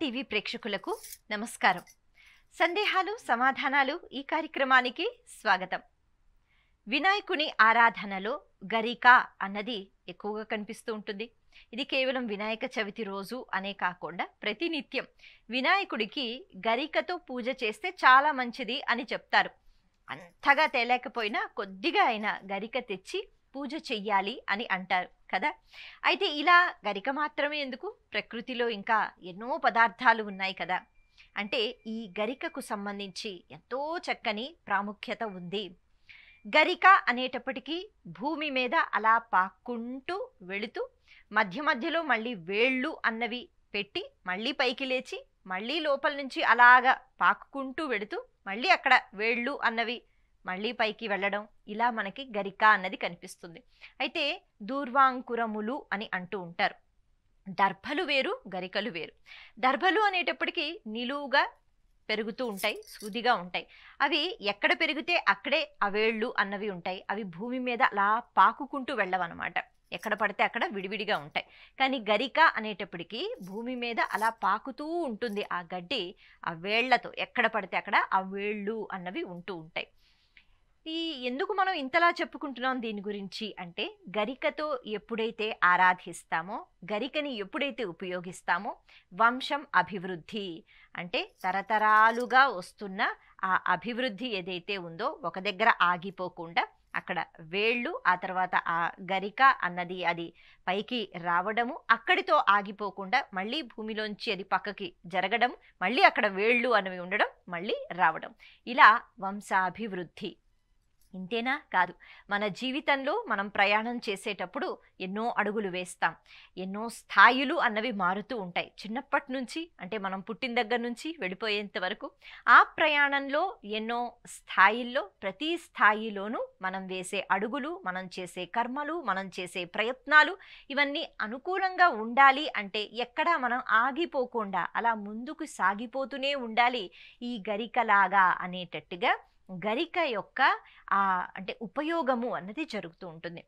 TV ప్రేక్షకులకు నమస్కారం సందేహాలు సమాధానాలు ఈ కార్యక్రమానికి స్వాగతం వినాయకుని ఆరాధనలో గరిక అన్నది ఎక్కువగా కనిపిస్తూ ఉంటుంది ఇది కేవలం వినాయక చవితి రోజు అనే కాకుండా ప్రతినిత్యం వినాయకుడికి గరికతో పూజ చేస్తే చాలా మంచిది అని చెప్తారు అంతగా తేలేకపోయినా కొద్దిగా అయినా గరిక తెచ్చి పూజ చెయ్యాలి అని అంటారు కదా అయితే ఇలా గరిక మాత్రమే ఎందుకు ప్రకృతిలో ఇంకా ఎన్నో పదార్థాలు ఉన్నాయి కదా అంటే ఈ గరికకు సంబంధించి ఎంతో చక్కని ప్రాముఖ్యత ఉంది గరిక అనేటప్పటికీ భూమి మీద అలా పాక్కుంటూ వెళుతూ మధ్య మధ్యలో మళ్ళీ వేళ్ళు అన్నవి పెట్టి మళ్ళీ పైకి లేచి మళ్ళీ లోపల నుంచి అలాగా పాక్కుంటూ వెడుతూ మళ్ళీ అక్కడ వేళ్ళు అన్నవి మళ్ళీ పైకి వెళ్ళడం ఇలా మనకి గరిక అన్నది కనిపిస్తుంది అయితే దూర్వాంకురములు అని అంటూ ఉంటారు దర్భలు వేరు గరికలు వేరు దర్భలు అనేటప్పటికీ నిలువుగా పెరుగుతూ ఉంటాయి సూదిగా ఉంటాయి అవి ఎక్కడ పెరిగితే అక్కడే అవేళ్ళు అన్నవి ఉంటాయి అవి భూమి మీద అలా పాకుకుంటూ వెళ్ళవన్నమాట ఎక్కడ పడితే అక్కడ విడివిడిగా ఉంటాయి కానీ గరిక అనేటప్పటికీ భూమి మీద అలా పాకుతూ ఉంటుంది ఆ గడ్డి ఆ వేళ్లతో ఎక్కడ పడితే అక్కడ ఆ వేళ్ళు అన్నవి ఉంటూ ఉంటాయి ఈ ఎందుకు మనం ఇంతలా చెప్పుకుంటున్నాం దీని గురించి అంటే గరికతో ఎప్పుడైతే ఆరాధిస్తామో గరికని ఎప్పుడైతే ఉపయోగిస్తామో వంశం అభివృద్ధి అంటే తరతరాలుగా వస్తున్న ఆ అభివృద్ధి ఏదైతే ఉందో ఒక దగ్గర ఆగిపోకుండా అక్కడ వేళ్ళు ఆ తర్వాత ఆ గరిక అన్నది అది పైకి రావడము అక్కడితో ఆగిపోకుండా మళ్ళీ భూమిలోంచి అది పక్కకి జరగడం మళ్ళీ అక్కడ వేళ్ళు అనేవి ఉండడం మళ్ళీ రావడం ఇలా వంశాభివృద్ధి ఇంతేనా కాదు మన జీవితంలో మనం ప్రయాణం చేసేటప్పుడు ఎన్నో అడుగులు వేస్తాం ఎన్నో స్థాయిలు అన్నవి మారుతూ ఉంటాయి చిన్నప్పటి నుంచి అంటే మనం పుట్టిన దగ్గర నుంచి వెళ్ళిపోయేంత వరకు ఆ ప్రయాణంలో ఎన్నో స్థాయిల్లో ప్రతి స్థాయిలోనూ మనం వేసే అడుగులు మనం చేసే కర్మలు మనం చేసే ప్రయత్నాలు ఇవన్నీ అనుకూలంగా ఉండాలి అంటే ఎక్కడా మనం ఆగిపోకుండా అలా ముందుకు సాగిపోతూనే ఉండాలి ఈ గరికలాగా అనేటట్టుగా గరిక యొక్క అంటే ఉపయోగము అన్నది జరుగుతూ ఉంటుంది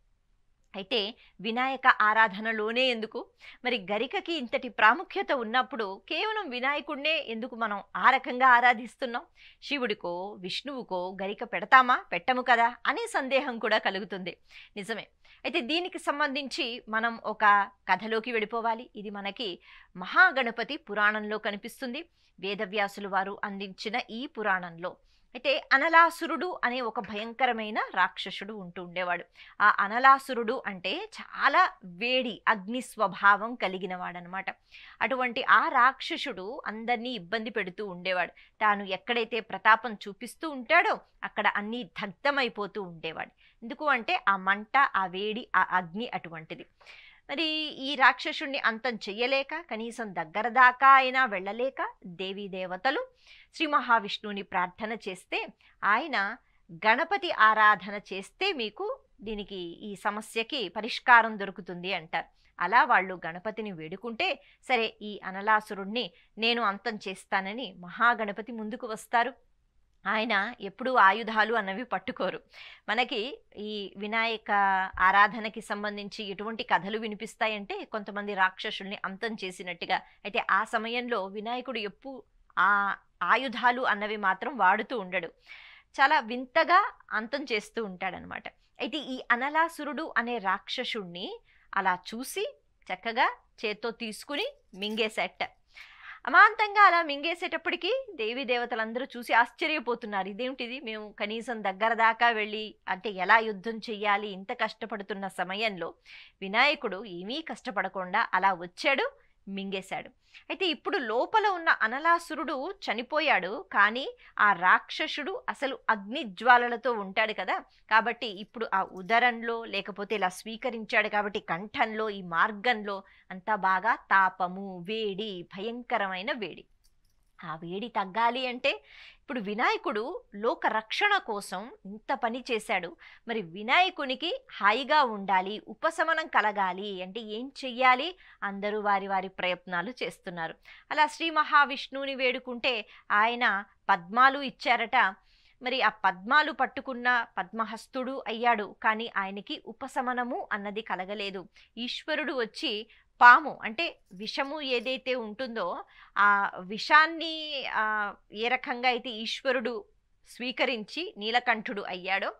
అయితే వినాయక ఆరాధనలోనే ఎందుకు మరి గరికకి ఇంతటి ప్రాముఖ్యత ఉన్నప్పుడు కేవలం వినాయకుడినే ఎందుకు మనం ఆ రకంగా ఆరాధిస్తున్నాం శివుడికో విష్ణువుకో గరిక పెడతామా పెట్టము కదా అనే సందేహం కూడా కలుగుతుంది నిజమే అయితే దీనికి సంబంధించి మనం ఒక కథలోకి వెళ్ళిపోవాలి ఇది మనకి మహాగణపతి పురాణంలో కనిపిస్తుంది వేదవ్యాసులు వారు అందించిన ఈ పురాణంలో అయితే అనలాసురుడు అనే ఒక భయంకరమైన రాక్షసుడు ఉంటూ ఉండేవాడు ఆ అనలాసురుడు అంటే చాలా వేడి అగ్ని స్వభావం కలిగిన వాడనమాట అటువంటి ఆ రాక్షసుడు అందరినీ ఇబ్బంది పెడుతూ ఉండేవాడు తాను ఎక్కడైతే ప్రతాపం చూపిస్తూ ఉంటాడో అక్కడ అన్నీ దగ్ధమైపోతూ ఉండేవాడు ఎందుకు అంటే ఆ మంట ఆ వేడి ఆ అగ్ని అటువంటిది మరి ఈ రాక్షసుడిని అంతం చెయ్యలేక కనీసం దగ్గర దాకా అయినా వెళ్ళలేక దేవీ దేవతలు శ్రీ మహావిష్ణువుని ప్రార్థన చేస్తే ఆయన గణపతి ఆరాధన చేస్తే మీకు దీనికి ఈ సమస్యకి పరిష్కారం దొరుకుతుంది అంటారు అలా వాళ్ళు గణపతిని వేడుకుంటే సరే ఈ అనలాసురుణ్ణి నేను అంతం చేస్తానని మహాగణపతి ముందుకు వస్తారు ఆయన ఎప్పుడూ ఆయుధాలు అన్నవి పట్టుకోరు మనకి ఈ వినాయక ఆరాధనకి సంబంధించి ఎటువంటి కథలు వినిపిస్తాయంటే కొంతమంది రాక్షసుల్ని అంతం చేసినట్టుగా అయితే ఆ సమయంలో వినాయకుడు ఎప్పుడు ఆ ఆయుధాలు అన్నవి మాత్రం వాడుతూ ఉండడు చాలా వింతగా అంతం చేస్తూ ఉంటాడనమాట అయితే ఈ అనలాసురుడు అనే రాక్షసుణ్ణి అలా చూసి చక్కగా చేత్తో తీసుకుని మింగేసేట అమాంతంగా అలా మింగేసేటప్పటికీ దేవీ దేవతలందరూ చూసి ఆశ్చర్యపోతున్నారు ఇదేమిటిది మేము కనీసం దగ్గర దాకా వెళ్ళి అంటే ఎలా యుద్ధం చెయ్యాలి ఇంత కష్టపడుతున్న సమయంలో వినాయకుడు ఏమీ కష్టపడకుండా అలా వచ్చాడు మింగేశాడు అయితే ఇప్పుడు లోపల ఉన్న అనలాసురుడు చనిపోయాడు కానీ ఆ రాక్షసుడు అసలు అగ్ని జ్వాలలతో ఉంటాడు కదా కాబట్టి ఇప్పుడు ఆ ఉదరంలో లేకపోతే ఇలా స్వీకరించాడు కాబట్టి కంఠంలో ఈ మార్గంలో అంతా బాగా తాపము వేడి భయంకరమైన వేడి ఆ వేడి తగ్గాలి అంటే ఇప్పుడు వినాయకుడు లోక రక్షణ కోసం ఇంత పని చేశాడు మరి వినాయకునికి హాయిగా ఉండాలి ఉపశమనం కలగాలి అంటే ఏం చెయ్యాలి అందరూ వారి వారి ప్రయత్నాలు చేస్తున్నారు అలా శ్రీ మహావిష్ణువుని వేడుకుంటే ఆయన పద్మాలు ఇచ్చారట మరి ఆ పద్మాలు పట్టుకున్న పద్మహస్తుడు అయ్యాడు కానీ ఆయనకి ఉపశమనము అన్నది కలగలేదు ఈశ్వరుడు వచ్చి పాము అంటే విషము ఏదైతే ఉంటుందో ఆ విషాన్ని ఏ రకంగా అయితే ఈశ్వరుడు స్వీకరించి నీలకంఠుడు అయ్యాడో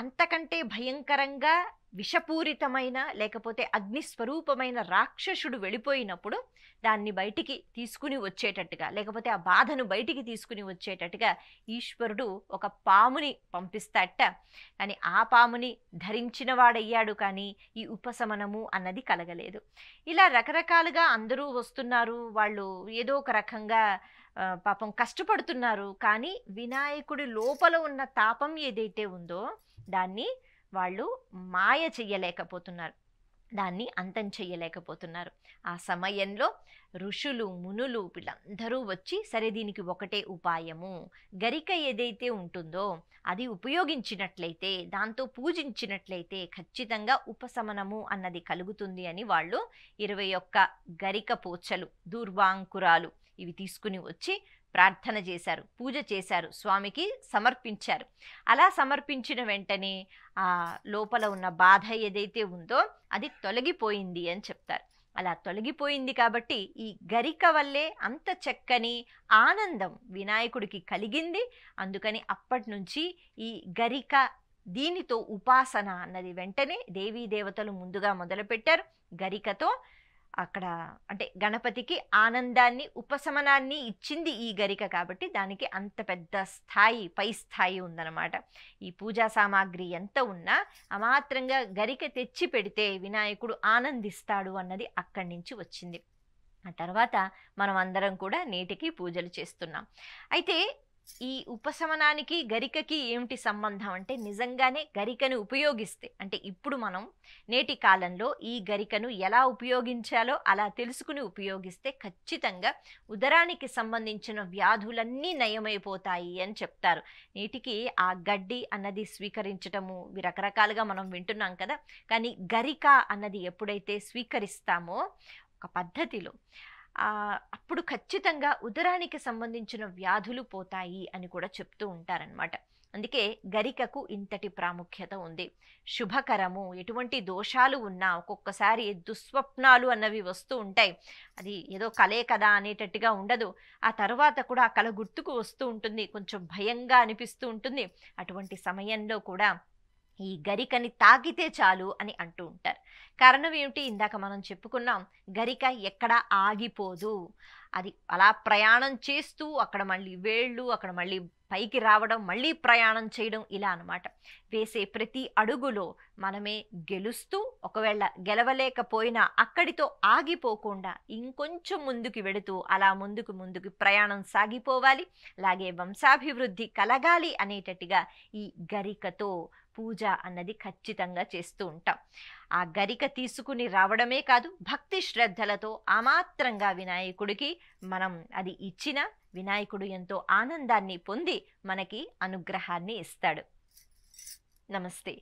అంతకంటే భయంకరంగా విషపూరితమైన లేకపోతే అగ్నిస్వరూపమైన రాక్షసుడు వెళ్ళిపోయినప్పుడు దాన్ని బయటికి తీసుకుని వచ్చేటట్టుగా లేకపోతే ఆ బాధను బయటికి తీసుకుని వచ్చేటట్టుగా ఈశ్వరుడు ఒక పాముని పంపిస్తాట కానీ ఆ పాముని ధరించిన వాడయ్యాడు కానీ ఈ ఉపశమనము అన్నది కలగలేదు ఇలా రకరకాలుగా అందరూ వస్తున్నారు వాళ్ళు ఏదో ఒక రకంగా పాపం కష్టపడుతున్నారు కానీ వినాయకుడి లోపల ఉన్న తాపం ఏదైతే ఉందో దాన్ని వాళ్ళు మాయ చెయ్యలేకపోతున్నారు దాన్ని అంతం చేయలేకపోతున్నారు ఆ సమయంలో ఋషులు మునులు వీళ్ళందరూ వచ్చి సరే దీనికి ఒకటే ఉపాయము గరిక ఏదైతే ఉంటుందో అది ఉపయోగించినట్లయితే దాంతో పూజించినట్లయితే ఖచ్చితంగా ఉపశమనము అన్నది కలుగుతుంది అని వాళ్ళు ఇరవై ఒక్క గరిక పోచలు దూర్వాంకురాలు ఇవి తీసుకుని వచ్చి ప్రార్థన చేశారు పూజ చేశారు స్వామికి సమర్పించారు అలా సమర్పించిన వెంటనే ఆ లోపల ఉన్న బాధ ఏదైతే ఉందో అది తొలగిపోయింది అని చెప్తారు అలా తొలగిపోయింది కాబట్టి ఈ గరిక వల్లే అంత చక్కని ఆనందం వినాయకుడికి కలిగింది అందుకని అప్పటి నుంచి ఈ గరిక దీనితో ఉపాసన అన్నది వెంటనే దేవీ దేవతలు ముందుగా మొదలుపెట్టారు గరికతో అక్కడ అంటే గణపతికి ఆనందాన్ని ఉపశమనాన్ని ఇచ్చింది ఈ గరిక కాబట్టి దానికి అంత పెద్ద స్థాయి పై స్థాయి ఉందన్నమాట ఈ పూజా సామాగ్రి ఎంత ఉన్నా అమాత్రంగా గరిక తెచ్చి పెడితే వినాయకుడు ఆనందిస్తాడు అన్నది అక్కడి నుంచి వచ్చింది ఆ తర్వాత మనం అందరం కూడా నేటికి పూజలు చేస్తున్నాం అయితే ఈ ఉపశమనానికి గరికకి ఏమిటి సంబంధం అంటే నిజంగానే గరికను ఉపయోగిస్తే అంటే ఇప్పుడు మనం నేటి కాలంలో ఈ గరికను ఎలా ఉపయోగించాలో అలా తెలుసుకుని ఉపయోగిస్తే ఖచ్చితంగా ఉదరానికి సంబంధించిన వ్యాధులన్నీ నయమైపోతాయి అని చెప్తారు నేటికి ఆ గడ్డి అన్నది స్వీకరించటము రకరకాలుగా మనం వింటున్నాం కదా కానీ గరిక అన్నది ఎప్పుడైతే స్వీకరిస్తామో ఒక పద్ధతిలో అప్పుడు ఖచ్చితంగా ఉదరానికి సంబంధించిన వ్యాధులు పోతాయి అని కూడా చెప్తూ ఉంటారనమాట అందుకే గరికకు ఇంతటి ప్రాముఖ్యత ఉంది శుభకరము ఎటువంటి దోషాలు ఉన్నా ఒక్కొక్కసారి దుస్వప్నాలు అన్నవి వస్తూ ఉంటాయి అది ఏదో కలే కదా అనేటట్టుగా ఉండదు ఆ తర్వాత కూడా ఆ కళ గుర్తుకు వస్తూ ఉంటుంది కొంచెం భయంగా అనిపిస్తూ ఉంటుంది అటువంటి సమయంలో కూడా ఈ గరికని తాకితే చాలు అని అంటూ ఉంటారు కారణం ఏమిటి ఇందాక మనం చెప్పుకున్నాం గరిక ఎక్కడ ఆగిపోదు అది అలా ప్రయాణం చేస్తూ అక్కడ మళ్ళీ వేళ్ళు అక్కడ మళ్ళీ పైకి రావడం మళ్ళీ ప్రయాణం చేయడం ఇలా అనమాట వేసే ప్రతి అడుగులో మనమే గెలుస్తూ ఒకవేళ గెలవలేకపోయినా అక్కడితో ఆగిపోకుండా ఇంకొంచెం ముందుకు వెడుతూ అలా ముందుకు ముందుకు ప్రయాణం సాగిపోవాలి అలాగే వంశాభివృద్ధి కలగాలి అనేటట్టుగా ఈ గరికతో పూజ అన్నది ఖచ్చితంగా చేస్తూ ఉంటాం ఆ గరిక తీసుకుని రావడమే కాదు భక్తి శ్రద్ధలతో అమాత్రంగా వినాయకుడికి మనం అది ఇచ్చిన వినాయకుడు ఎంతో ఆనందాన్ని పొంది మనకి అనుగ్రహాన్ని ఇస్తాడు నమస్తే